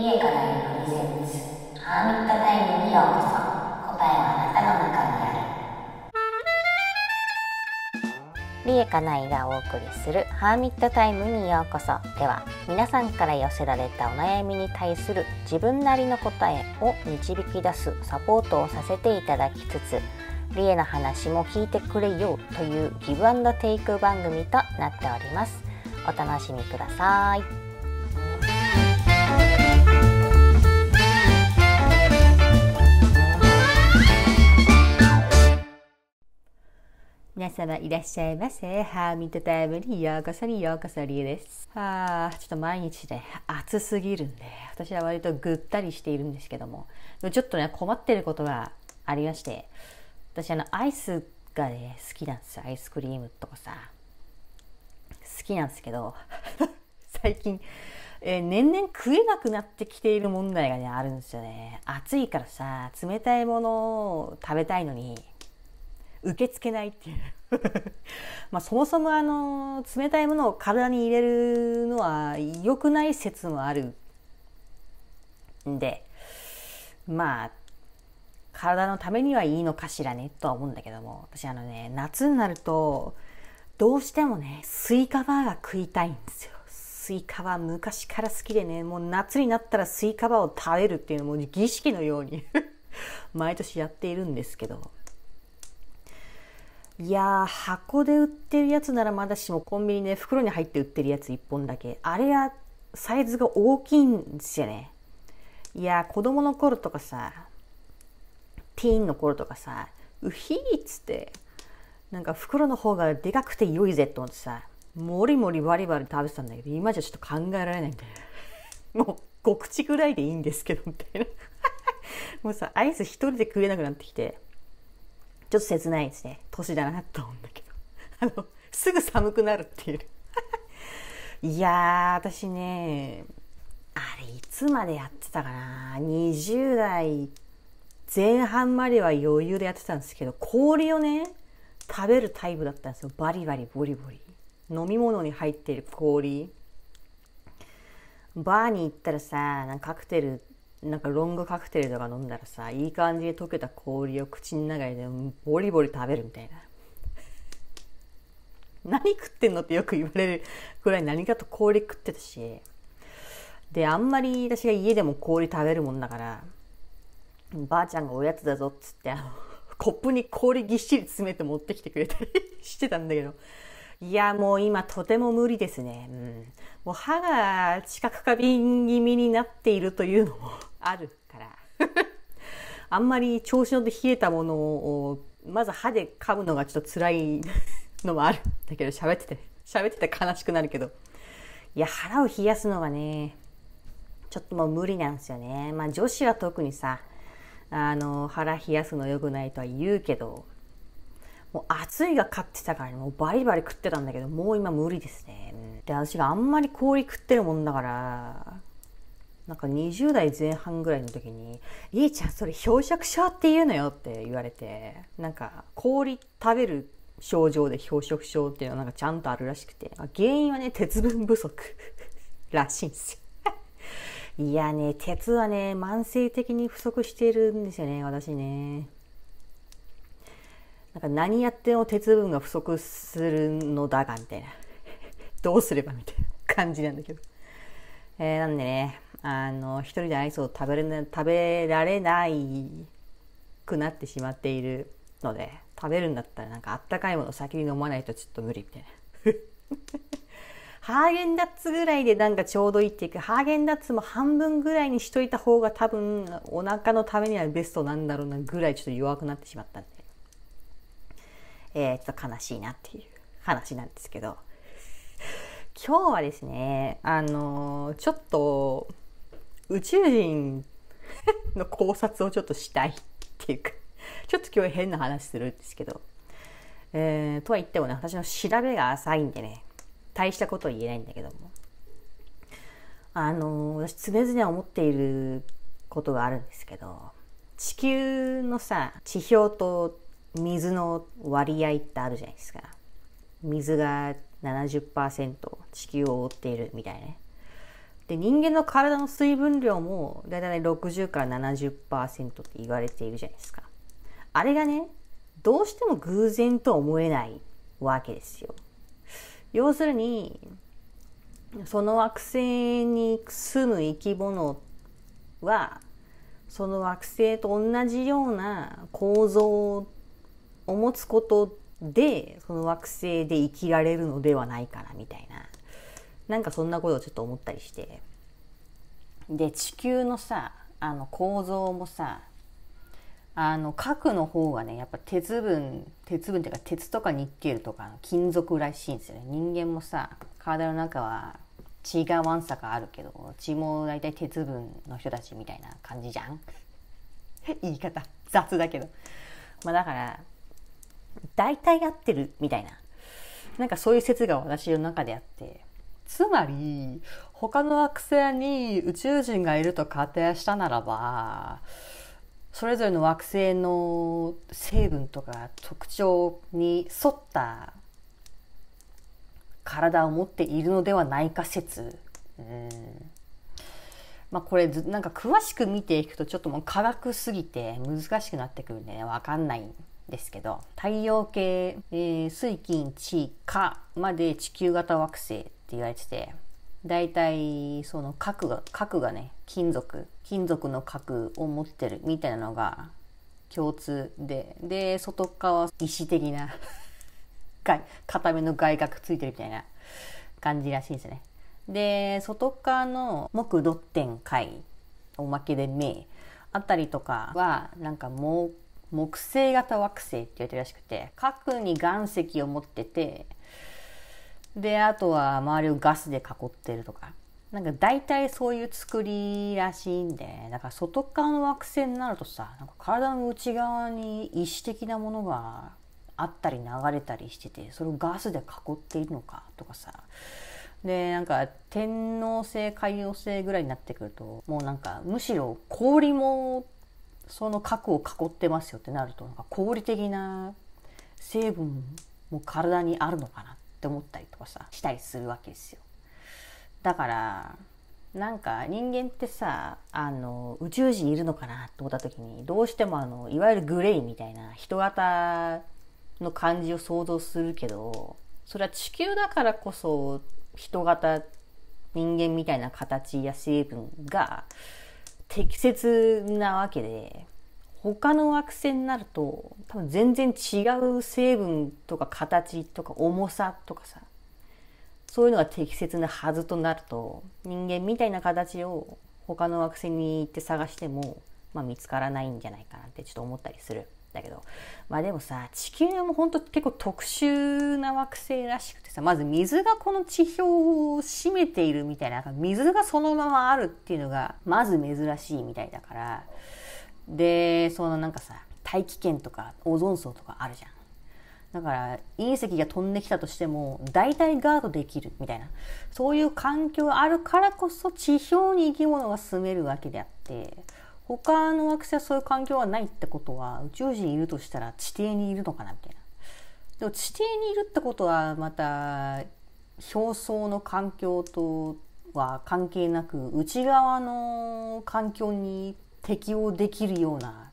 リエかダイのプゼンツハーミットタイムにようこそ答えはあなたの中にあるリエカナイがお送りするハーミットタイムにようこそでは皆さんから寄せられたお悩みに対する自分なりの答えを導き出すサポートをさせていただきつつリエの話も聞いてくれよというギブアンドテイク番組となっておりますお楽しみください皆様いらっしゃいませ。ハーミットタイムにようこそにようこそりえです。はあ、ちょっと毎日ね、暑すぎるんで、私は割とぐったりしているんですけども、ちょっとね、困ってることがありまして、私あの、アイスがね、好きなんですよ。アイスクリームとかさ。好きなんですけど、最近、えー、年々食えなくなってきている問題がね、あるんですよね。暑いからさ、冷たいものを食べたいのに、受け付けないっていう まあそもそもあの冷たいものを体に入れるのは良くない説もあるんでまあ体のためにはいいのかしらねとは思うんだけども私あのね夏になるとどうしてもねスイカバーが食いたいんですよスイカバー昔から好きでねもう夏になったらスイカバーを食べるっていうのも儀式のように 毎年やっているんですけどいやー、箱で売ってるやつならまだしもコンビニで、ね、袋に入って売ってるやつ一本だけ。あれや、サイズが大きいんですよね。いやー、子供の頃とかさ、ティーンの頃とかさ、うひーっつって、なんか袋の方がでかくて良いぜと思ってさ、もりもりバリバリ食べてたんだけど、今じゃちょっと考えられないんだよ。もう、5口ぐらいでいいんですけど、みたいな。もうさ、アイス一人で食えなくなってきて。ちょっと切ないですね。年だなと思うんだけど。あの、すぐ寒くなるっていう。いや私ね、あれ、いつまでやってたかな。20代前半までは余裕でやってたんですけど、氷をね、食べるタイプだったんですよ。バリバリ、ボリボリ。飲み物に入ってる氷。バーに行ったらさ、なんかカクテルなんかロングカクテルとか飲んだらさいい感じで溶けた氷を口の中でボリボリ食べるみたいな 何食ってんのってよく言われるぐらい何かと氷食ってたしであんまり私が家でも氷食べるもんだからばあちゃんがおやつだぞっつってあのコップに氷ぎっしり詰めて持ってきてくれたりしてたんだけどいや、もう今とても無理ですね。うん、もう歯が知覚過敏気味になっているというのもあるから。あんまり調子の冷えたものを、まず歯で噛むのがちょっと辛いのもある。だけど喋ってて、喋ってて悲しくなるけど。いや、腹を冷やすのがね、ちょっともう無理なんですよね。まあ女子は特にさ、あの、腹冷やすの良くないとは言うけど、もう暑いが勝ってたからね、もうバリバリ食ってたんだけど、もう今無理ですね。で、私があんまり氷食ってるもんだから、なんか20代前半ぐらいの時に「いいちゃんそれ漂着症って言うのよ」って言われてなんか氷食べる症状で漂着症っていうのはなんかちゃんとあるらしくて原因はね鉄分不足 らしいんですよ いやね鉄はね慢性的に不足しているんですよね私ねなんか何やっても鉄分が不足するのだがみたいな どうすればみたいな感じなんだけど、えー、なんでねあの一人でアイスを食べれ食べられないくなってしまっているので食べるんだったらなんかあったかいもの先に飲まないとちょっと無理みたいな ハーゲンダッツぐらいでなんかちょうどいいっていうかハーゲンダッツも半分ぐらいにしといた方が多分お腹のためにはベストなんだろうなぐらいちょっと弱くなってしまったんでえー、ちょっと悲しいなっていう話なんですけど、今日はですね、あのー、ちょっと、宇宙人の考察をちょっとしたいっていうか、ちょっと今日変な話するんですけど、えー、とは言ってもね、私の調べが浅いんでね、大したこと言えないんだけども。あのー、私常々思っていることがあるんですけど、地球のさ、地表と水の割合ってあるじゃないですか水が70%地球を覆っているみたいなねで人間の体の水分量もだいたい60から70%って言われているじゃないですかあれがねどうしても偶然とは思えないわけですよ要するにその惑星に住む生き物はその惑星と同じような構造を持つことでその惑星で生きられるのではないかなみたいななんかそんなことをちょっと思ったりしてで地球のさあの構造もさあの核の方がねやっぱ鉄分鉄分っていうか鉄とかニッケルとか金属らしいんですよね人間もさ体の中は血がわんさかあるけど血も大体鉄分の人たちみたいな感じじゃん 言い方雑だけどまあだから大体合ってるみたいななんかそういう説が私の中であってつまり他の惑星に宇宙人がいると仮定したならばそれぞれの惑星の成分とか特徴に沿った体を持っているのではないか説。うんまあこれなんか詳しく見ていくとちょっともう科学すぎて難しくなってくるんでねわかんないですけど太陽系、えー、水金地火まで地球型惑星って言われてて大体その核が核がね金属金属の核を持ってるみたいなのが共通でで外側は石的な 固めの外角ついてるみたいな感じらしいですね。で外側の木土天海おまけで目あたりとかはなんか猛木星型惑星って言われてるらしくて核に岩石を持っててであとは周りをガスで囲ってるとかなんか大体そういう作りらしいんでだから外側の惑星になるとさなんか体の内側に意志的なものがあったり流れたりしててそれをガスで囲っているのかとかさでなんか天王星海王星ぐらいになってくるともうなんかむしろ氷もその核を囲ってますよってなるとなんか合理的な成分も体にあるのかなって思ったりとかさしたりするわけですよ。だからなんか人間ってさあの宇宙人いるのかなと思った時にどうしてもあのいわゆるグレイみたいな人型の感じを想像するけどそれは地球だからこそ人型人間みたいな形や成分が適切なわけで他の惑星になると多分全然違う成分とか形とか重さとかさそういうのが適切なはずとなると人間みたいな形を他の惑星に行って探しても、まあ、見つからないんじゃないかなってちょっと思ったりする。だけどまあでもさ地球も本当結構特殊な惑星らしくてさまず水がこの地表を占めているみたいな水がそのままあるっていうのがまず珍しいみたいだからでそのなんかさ大気圏とかオゾン層とかあるじゃん。だから隕石が飛んできたとしても大体ガードできるみたいなそういう環境があるからこそ地表に生き物が住めるわけであって他の惑星はそういう環境はないってことは宇宙人いるとしたら地底にいるのかなみたいな。でも地底にいるってことはまた表層の環境とは関係なく内側の環境に適応できるような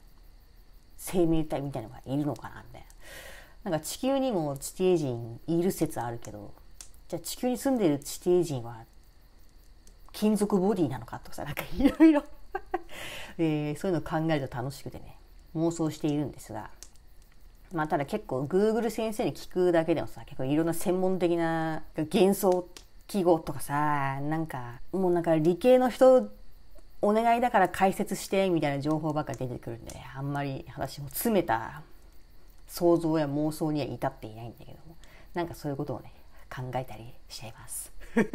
生命体みたいなのがいるのかなみたいな。なんか地球にも地底人いる説あるけどじゃあ地球に住んでる地底人は金属ボディなのかとかさなんかいろいろ。えー、そういうのを考えると楽しくてね妄想しているんですが、まあ、ただ結構 Google 先生に聞くだけでもさ結構いろんな専門的な幻想記号とかさなんかもうなんか理系の人お願いだから解説してみたいな情報ばっか出てくるんで、ね、あんまり話も詰めた想像や妄想には至っていないんだけどもなんかそういうことをね考えたりしています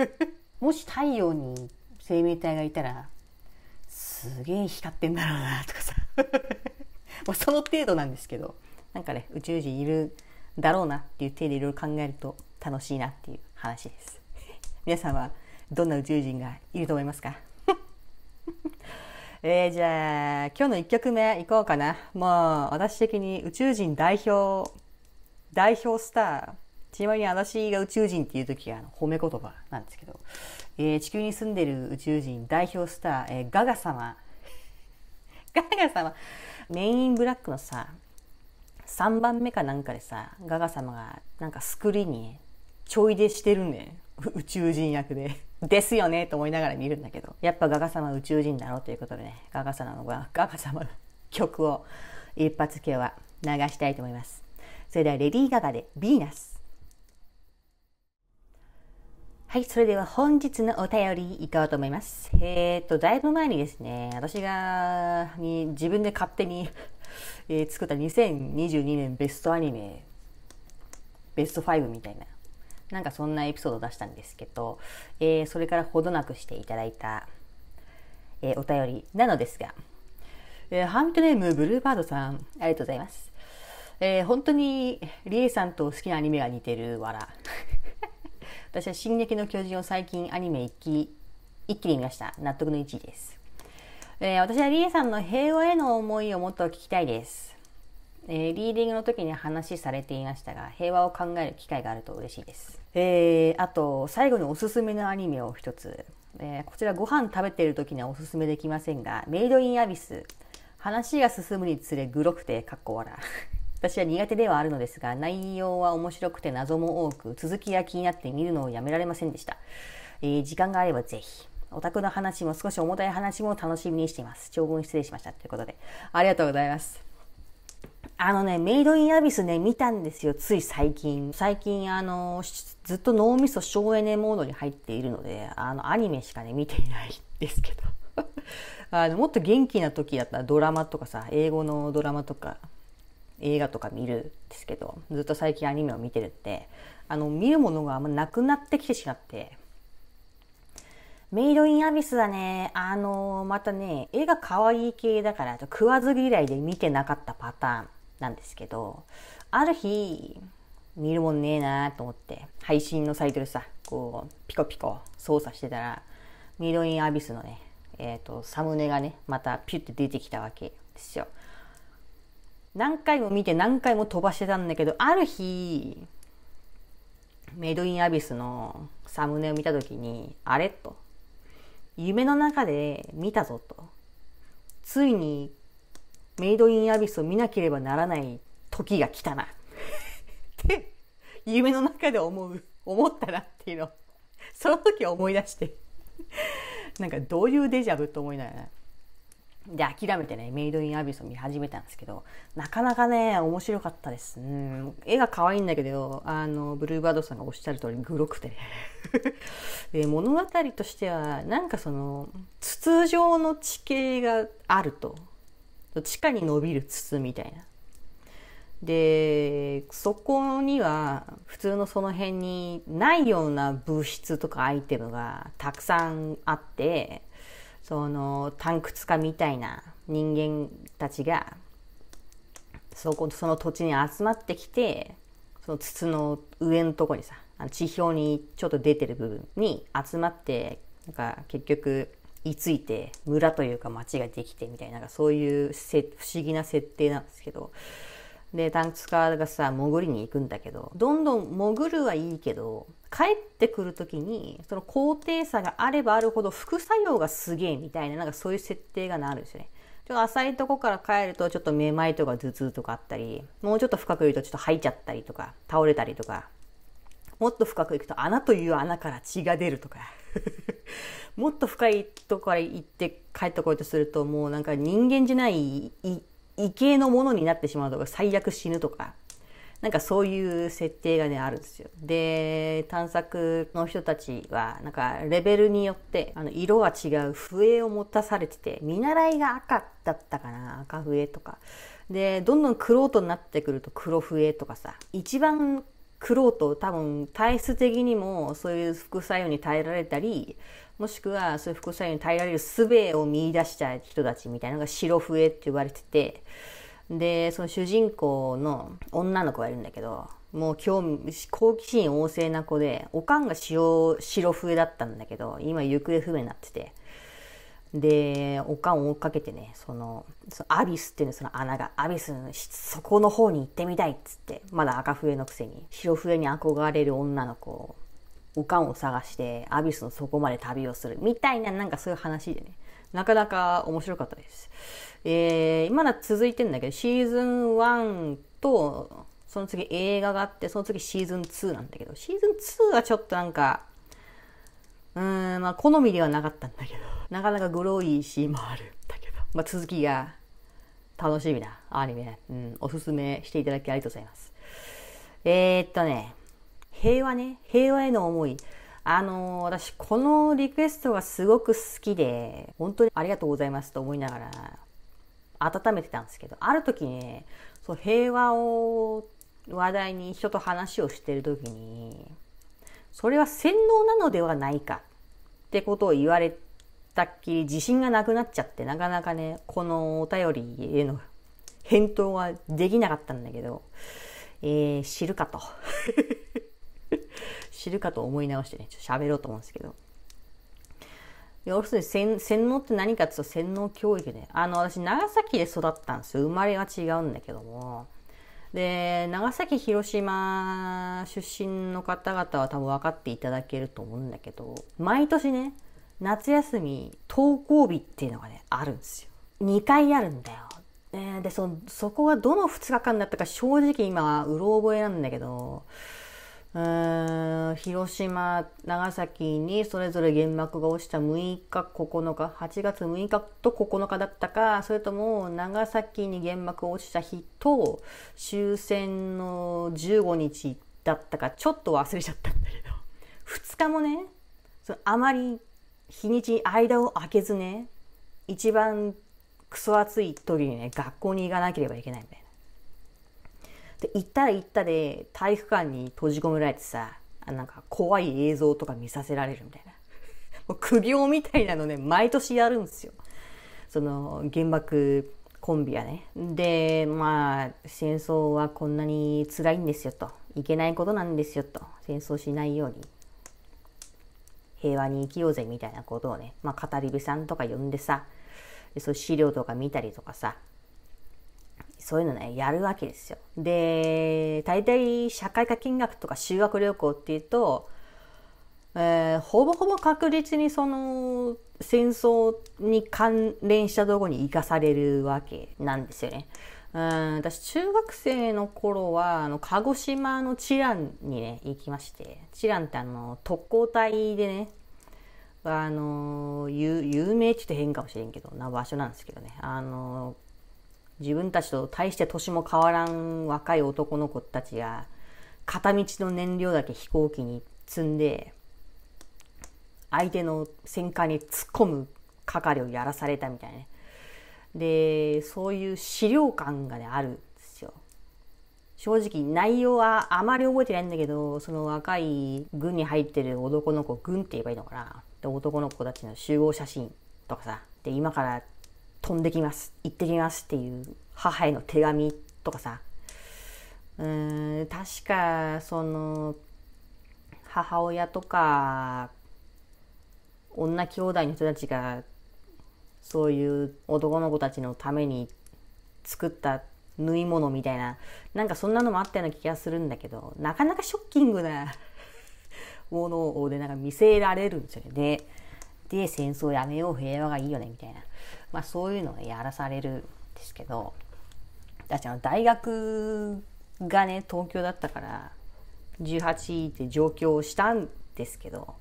もし太陽に生命体がいたらすげえ光ってんだろうなとかさま その程度なんですけどなんかね宇宙人いるだろうなっていう体でいろいろ考えると楽しいなっていう話です 皆さんはどんな宇宙人がいると思いますか えー、じゃあ今日の1曲目いこうかなもう私的に宇宙人代表代表スターちなみに私が宇宙人っていう時はあの褒め言葉なんですけどえー、地球に住んでる宇宙人代表スター、えー、ガガ様 ガガ様メインブラックのさ3番目かなんかでさガガ様がなんかスクリーンにちょい出してるね宇宙人役でですよねと思いながら見るんだけどやっぱガガ様宇宙人だろということでねガガ様のガガ様の曲を一発今日は流したいと思いますそれではレディー・ガガで「ヴィーナス」はい、それでは本日のお便りいこうと思います。えっ、ー、と、だいぶ前にですね、私が、に自分で勝手に、えー、作った2022年ベストアニメ、ベスト5みたいな、なんかそんなエピソード出したんですけど、えー、それからほどなくしていただいた、えお便りなのですが、えハンミットネームブルーバードさん、ありがとうございます。え本当に、リエさんと好きなアニメが似てるわら。私は「進撃の巨人」を最近アニメ一気一気に見ました納得の1位です、えー、私はリエさんの平和への思いをもっと聞きたいです、えー、リーディングの時に話されていましたが平和を考える機会があると嬉しいです、えー、あと最後におすすめのアニメを一つ、えー、こちらご飯食べてる時にはおすすめできませんがメイドインアビス話が進むにつれグロくてかっこ笑私は苦手ではあるのですが、内容は面白くて謎も多く、続きが気になって見るのをやめられませんでした。えー、時間があればぜひ。オタクの話も少し重たい話も楽しみにしています。長文失礼しました。ということで、ありがとうございます。あのね、メイドインアビスね、見たんですよ、つい最近。最近、あの、ずっと脳みそ省エネモードに入っているので、あの、アニメしかね、見ていないですけど。あのもっと元気な時だったらドラマとかさ、英語のドラマとか、映画とか見るんですけどずっと最近アニメを見てるってあの見るものがあんまなくなってきてしまってメイドインアビスはね、あのー、またね、絵が可愛い系だから、食わず嫌いで見てなかったパターンなんですけど、ある日、見るもんねえなーと思って、配信のサイトでさ、こう、ピコピコ操作してたら、メイドインアビスのね、えっ、ー、と、サムネがね、またピュって出てきたわけですよ。何回も見て何回も飛ばしてたんだけど、ある日、メイドインアビスのサムネを見たときに、あれと。夢の中で見たぞと。ついにメイドインアビスを見なければならない時が来たな。っ て夢の中で思う、思ったなっていうの。その時思い出して。なんかどういうデジャブと思いながら。で、諦めてね、メイドインアビスを見始めたんですけど、なかなかね、面白かったです。うん、絵が可愛いんだけど、あの、ブルーバードさんがおっしゃる通り、グロくて、ね で、物語としては、なんかその、筒状の地形があると。地下に伸びる筒みたいな。で、そこには、普通のその辺にないような物質とかアイテムがたくさんあって、その探掘家みたいな人間たちがそこその土地に集まってきてその筒の上のとこにさ地表にちょっと出てる部分に集まってなんか結局居ついて村というか町ができてみたいななんかそういう不思議な設定なんですけどでタンクスカーがさ潜りに行くんだけどどんどん潜るはいいけど帰ってくる時にその高低差があればあるほど副作用がすげえみたいななんかそういう設定がなるんですよね。ちょっと浅いとこから帰るとちょっとめまいとか頭痛とかあったりもうちょっと深く言うとちょっと吐いちゃったりとか倒れたりとかもっと深く行くと穴という穴から血が出るとか もっと深いとこから行って帰ってこようとするともうなんか人間じゃない異形のものになってしまうとか、最悪死ぬとか、なんかそういう設定がね、あるんですよ。で、探索の人たちは、なんかレベルによって、あの、色は違う笛を持たされてて、見習いが赤だったかな、赤笛とか。で、どんどん玄人になってくると黒笛とかさ、一番黒人多分体質的にもそういう副作用に耐えられたり、もしくはそういう副作用に耐えられる術を見出した人たちみたいなのが白笛って呼ばれててでその主人公の女の子がいるんだけどもう興味好奇心旺盛な子でおかんが白白笛だったんだけど今行方不明になっててでおかんを追っかけてねそのそのアビスっていうのその穴がアビスのそこの方に行ってみたいっつってまだ赤笛のくせに白笛に憧れる女の子をおかんを探してアビスの底まで旅をするみたいななんかそういう話でねなかなか面白かったです。えー、まだ続いてんだけど、シーズン1と、その次映画があって、その次シーズン2なんだけど、シーズン2はちょっとなんか、うん、まあ好みではなかったんだけど、なかなかグロいシーンもあるんだけど、まあ続きが楽しみなアニメ、うん、おすすめしていただきありがとうございます。えー、っとね、平和ね、平和への思い。あのー、私、このリクエストがすごく好きで、本当にありがとうございますと思いながら、温めてたんですけど、ある時ね、そう、平和を話題に人と話をしてる時に、それは洗脳なのではないかってことを言われたっきり自信がなくなっちゃって、なかなかね、このお便りへの返答はできなかったんだけど、えー、知るかと。知るかと思い直してね、ちょっと喋ろうと思うんですけど。要するに洗洗脳って何かっていうと洗脳教育ね、あの私長崎で育ったんですよ生まれが違うんだけどもで長崎広島出身の方々は多分分かっていただけると思うんだけど毎年ね夏休み登校日っていうのがねあるんですよ2回あるんだよ、えでそそこがどの2日間だったか正直今は、うろ覚えなんだけど広島、長崎にそれぞれ原爆が落ちた6日、9日、8月6日と9日だったか、それとも長崎に原爆落ちた日と終戦の15日だったか、ちょっと忘れちゃったんだけど、2日もね、そのあまり日にち間を空けずね、一番クソ暑い時にね、学校に行かなければいけないんだよ。で、行ったら行ったで、体育館に閉じ込められてさ、なんか怖い映像とか見させられるみたいな。もう苦行みたいなのね、毎年やるんですよ。その、原爆コンビはね。で、まあ、戦争はこんなに辛いんですよと。いけないことなんですよと。戦争しないように。平和に生きようぜみたいなことをね、まあ、語り部さんとか呼んでさ、でそう資料とか見たりとかさ、そういうのね、やるわけですよ。で、大体社会科金額とか修学旅行っていうと、えー、ほぼほぼ確実にその戦争に関連したとこに生かされるわけなんですよね。うん私中学生の頃はあの鹿児島の知覧にね行きまして知覧ってあの特攻隊でねあの有名って言って変かもしれんけどな場所なんですけどねあの自分たちと大して年も変わらん若い男の子たちが片道の燃料だけ飛行機に積んで相手の戦艦に突っ込む係をやらされたみたいなねでそういう資料感がねあるんですよ正直内容はあまり覚えてないんだけどその若い軍に入ってる男の子軍って言えばいいのかなで男の子たちの集合写真とかさで今から飛んできます、行ってきますっていう母への手紙とかさ、うーん、確か、その、母親とか、女兄弟の人たちが、そういう男の子たちのために作った縫い物みたいな、なんかそんなのもあったような気がするんだけど、なかなかショッキングな ものをでなんか見せられるんですよね。で、戦争やめよう、平和がいいよね、みたいな。まあ、そういうのをやらされるんですけど私あの大学がね東京だったから18って上京したんですけど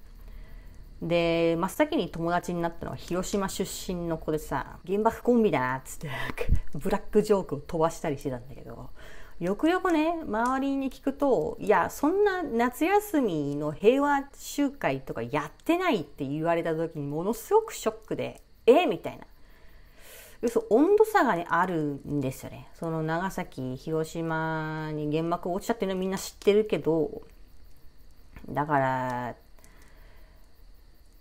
で真っ先に友達になったのは広島出身の子でさ「原爆コンビだな」っつって ブラックジョークを飛ばしたりしてたんだけどよくよくね周りに聞くといやそんな夏休みの平和集会とかやってないって言われた時にものすごくショックでえみたいな要するに温度差がね、あるんですよね。その長崎、広島に原爆落ちたっていうのはみんな知ってるけど、だから、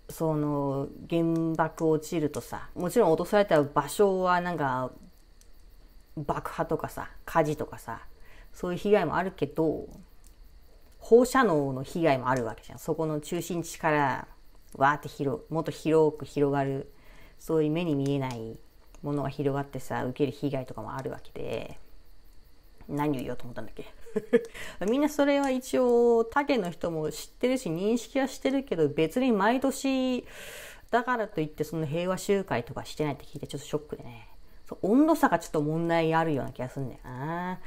その原爆落ちるとさ、もちろん落とされた場所はなんか爆破とかさ、火事とかさ、そういう被害もあるけど、放射能の被害もあるわけじゃん。そこの中心地からわーって広、もっと広く広がる、そういう目に見えないものが広がってさ受ける被害とかもあるわけで何を言おうと思ったんだっけ みんなそれは一応他県の人も知ってるし認識はしてるけど別に毎年だからといってその平和集会とかしてないって聞いてちょっとショックでね温度差がちょっと問題あるような気がするんだよな、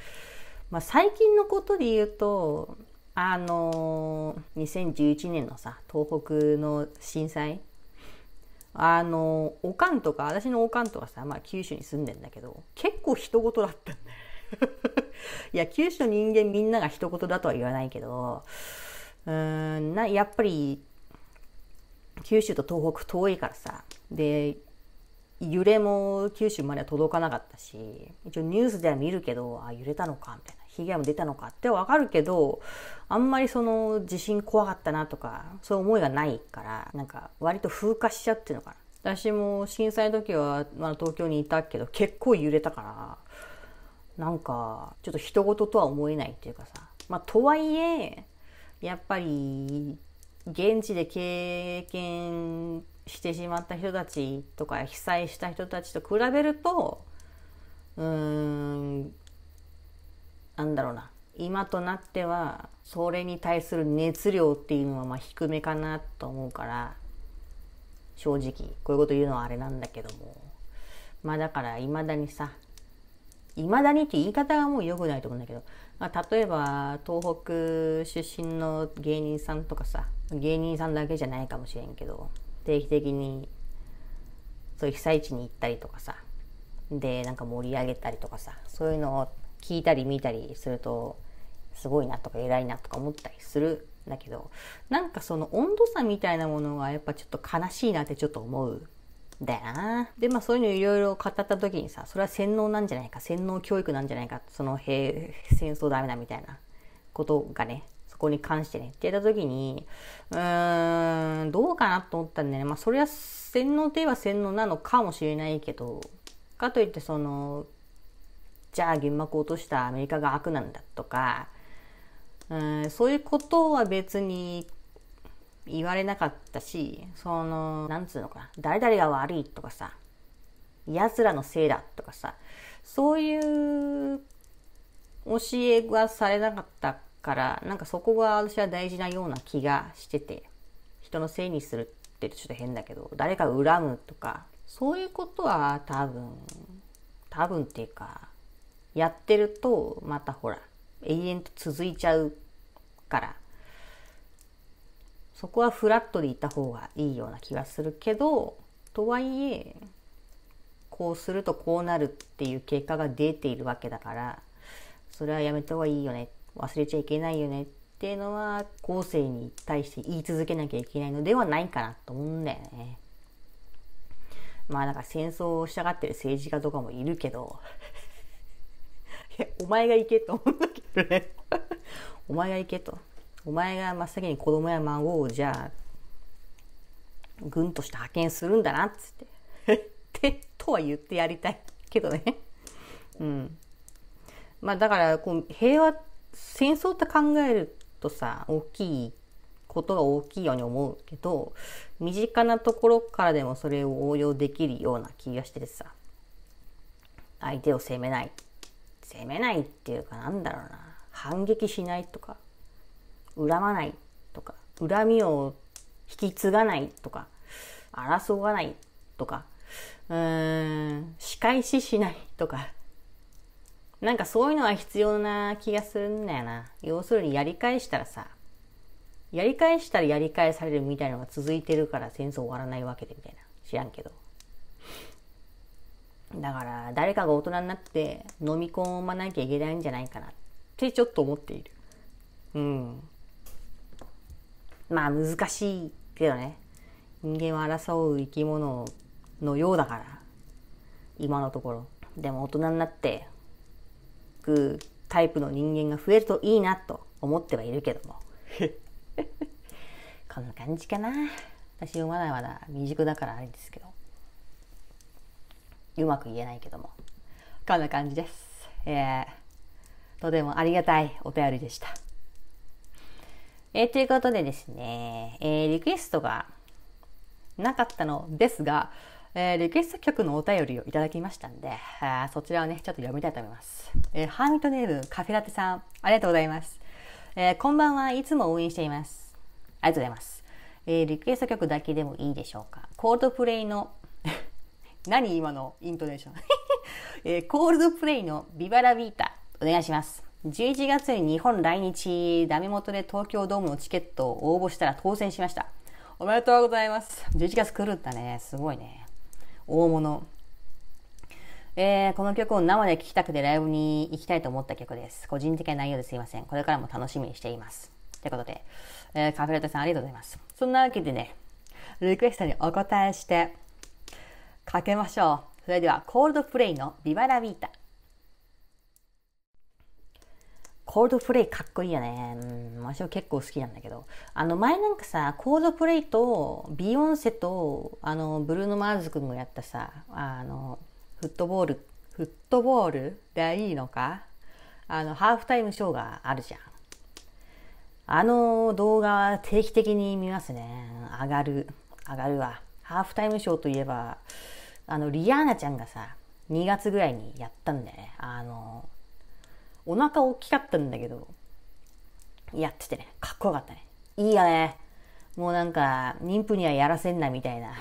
まあ、最近のことで言うとあのー、2011年のさ東北の震災あのおかんとか私のおかんとかさ、まあ、九州に住んでんだけど結構人事だったんだよ いや九州の人間みんなが人事だとは言わないけどうーんなやっぱり九州と東北遠いからさで揺れも九州までは届かなかったし一応ニュースでは見るけどあ揺れたのかみたいな被害も出たのかってわかるけど、あんまりその地震怖かったなとか、そういう思いがないから、なんか割と風化しちゃってるのかな。私も震災の時は、まだ東京にいたけど、結構揺れたから、なんか、ちょっと人事とは思えないっていうかさ。まあ、とはいえ、やっぱり、現地で経験してしまった人たちとか被災した人たちと比べるとうーんなんだろうな今となってはそれに対する熱量っていうのはまあ低めかなと思うから正直こういうこと言うのはあれなんだけどもまあだからいまだにさいまだにって言い方がもう良くないと思うんだけど、まあ、例えば東北出身の芸人さんとかさ芸人さんだけじゃないかもしれんけど定期的にそういう被災地に行ったりとかさでなんか盛り上げたりとかさそういうのを聞いたり見たりするとすごいなとか偉いなとか思ったりするんだけどなんかその温度差みたいなものがやっぱちょっと悲しいなってちょっと思うんだよな。でまあそういうのいろいろ語った時にさそれは洗脳なんじゃないか洗脳教育なんじゃないかその兵戦争ダメだみたいなことがねそこに関してねって言った時にうーんどうかなと思ったんでねまあそれは洗脳といえば洗脳なのかもしれないけどかといってそのじゃあ原爆を落としたアメリカが悪なんだとか、うん、そういうことは別に言われなかったし、その、なんつうのかな、誰々が悪いとかさ、奴らのせいだとかさ、そういう教えがされなかったから、なんかそこが私は大事なような気がしてて、人のせいにするってちょっと変だけど、誰か恨むとか、そういうことは多分、多分っていうか、やってるとまたほら永遠と続いちゃうからそこはフラットでいた方がいいような気がするけどとはいえこうするとこうなるっていう結果が出ているわけだからそれはやめた方がいいよね忘れちゃいけないよねっていうのは後世に対して言い続けなきゃいけないのではないかなと思うんだよね。まあなんか戦争をしたがってる政治家とかもいるけど お前が行けと思うんだけどね お前が行けとお前が真っ先に子供や孫をじゃあ軍として派遣するんだなっつってって とは言ってやりたいけどねうんまあだからこう平和戦争って考えるとさ大きいことが大きいように思うけど身近なところからでもそれを応用できるような気がしててさ相手を責めない攻めないっていうかなんだろうな反撃しないとか恨まないとか恨みを引き継がないとか争わないとかうーん仕返ししないとかなんかそういうのは必要な気がするんだよな要するにやり返したらさやり返したらやり返されるみたいなのが続いてるから戦争終わらないわけでみたいな知らんけどだから誰かが大人になって飲み込まなきゃいけないんじゃないかなってちょっと思っている。うん。まあ難しいけどね。人間は争う生き物のようだから。今のところ。でも大人になってくタイプの人間が増えるといいなと思ってはいるけども。こんな感じかな。私はまだまだ未熟だからあれですけど。うまく言えないけどもこんな感じです、えー、とてもありがたいお便りでした、えー、ということでですね、えー、リクエストがなかったのですが、えー、リクエスト曲のお便りをいただきましたんで、あそちらをね、ちょっと読みたいと思います。えー、ハーミットネームカフェラテさん、ありがとうございます。えー、こんばんはいつも応援しています。ありがとうございます。えー、リクエスト曲だけでもいいでしょうか。コールドプレイの何今のイントネーション、えー、コールドプレイのビバラビータお願いします11月に日本来日ダメ元で東京ドームのチケットを応募したら当選しましたおめでとうございます11月来るんだねすごいね大物えー、この曲を生で聴きたくてライブに行きたいと思った曲です。個人的な内容ですいません。これからも楽しみにしています。ということで、えー、カフェラテさんありがとうございます。そんなわけでね、リクエストにお答えして、かけましょう。それでは、コールドプレイのビバラビータ。コールドプレイかっこいいよね。うん、私は結構好きなんだけど。あの、前なんかさ、コールドプレイと、ビヨンセと、あの、ブルーノ・マーズ君もやったさ、あの、フットボール、フットボールでいいのかあの、ハーフタイムショーがあるじゃん。あの動画は定期的に見ますね。上がる。上がるわ。ハーフタイムショーといえば、あの、リアーナちゃんがさ、2月ぐらいにやったんだよね。あの、お腹大きかったんだけど、やっててね、かっこよかったね。いいよね。もうなんか、妊婦にはやらせんなみたいな。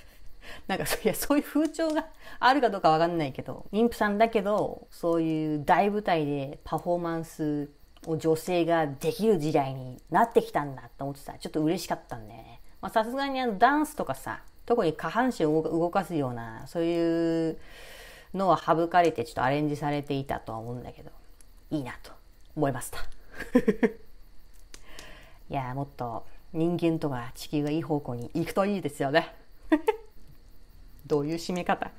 なんか、いや、そういう風潮があるかどうかわかんないけど、妊婦さんだけど、そういう大舞台でパフォーマンスを女性ができる時代になってきたんだと思ってさ、ちょっと嬉しかったんだよね。さすがにあのダンスとかさ特に下半身を動かすようなそういうのは省かれてちょっとアレンジされていたとは思うんだけどいいなと思いました いやもっと人間とか地球がいい方向に行くといいですよね どういう締め方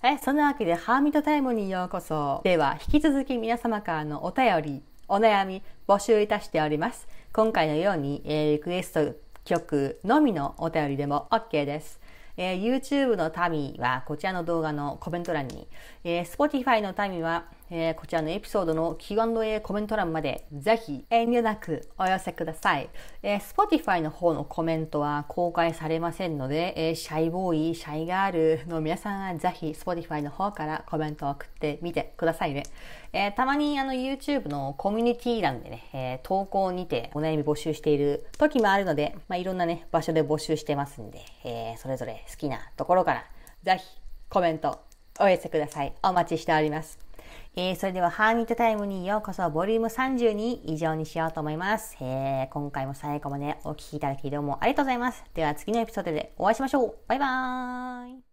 はい、そんなわけで、ハーミットタイムにようこそ。では、引き続き皆様からのお便り、お悩み、募集いたしております。今回のように、えー、リクエスト曲のみのお便りでも OK です。えー、YouTube の民はこちらの動画のコメント欄に、えー、Spotify の民は、えー、こちらのエピソードの Q&A コメント欄までぜひ遠慮なくお寄せください、えー、Spotify の方のコメントは公開されませんので、えー、シャイボーイ、シャイガールの皆さんはぜひ Spotify の方からコメントを送ってみてくださいね。えー、たまにあの YouTube のコミュニティ欄でね、えー、投稿にてお悩み募集している時もあるので、まあ、いろんなね、場所で募集してますんで、えー、それぞれ好きなところから、ぜひコメントお寄せください。お待ちしております。えー、それでは、ハーニットタイムにようこそ、ボリューム32以上にしようと思います。えー、今回も最後までお聴きいただきどうもありがとうございます。では次のエピソードでお会いしましょう。バイバーイ。